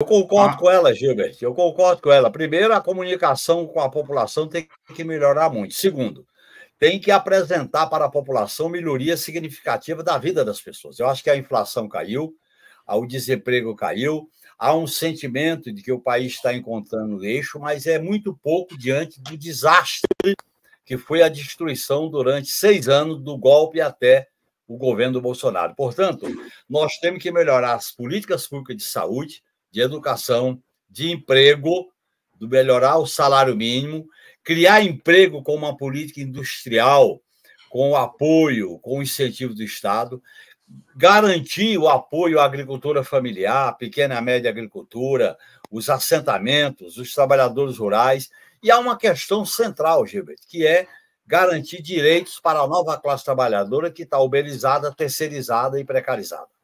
Eu concordo ah. com ela, Gilbert. Eu concordo com ela. Primeiro, a comunicação com a população tem que melhorar muito. Segundo, tem que apresentar para a população melhoria significativa da vida das pessoas. Eu acho que a inflação caiu, o desemprego caiu, há um sentimento de que o país está encontrando eixo, mas é muito pouco diante do desastre que foi a destruição durante seis anos do golpe até o governo do Bolsonaro. Portanto, nós temos que melhorar as políticas públicas de saúde, de educação, de emprego, do melhorar o salário mínimo, criar emprego com uma política industrial, com o apoio, com o incentivo do Estado, garantir o apoio à agricultura familiar, pequena e média agricultura, os assentamentos, os trabalhadores rurais. E há uma questão central, Gilberto, que é garantir direitos para a nova classe trabalhadora que está uberizada, terceirizada e precarizada.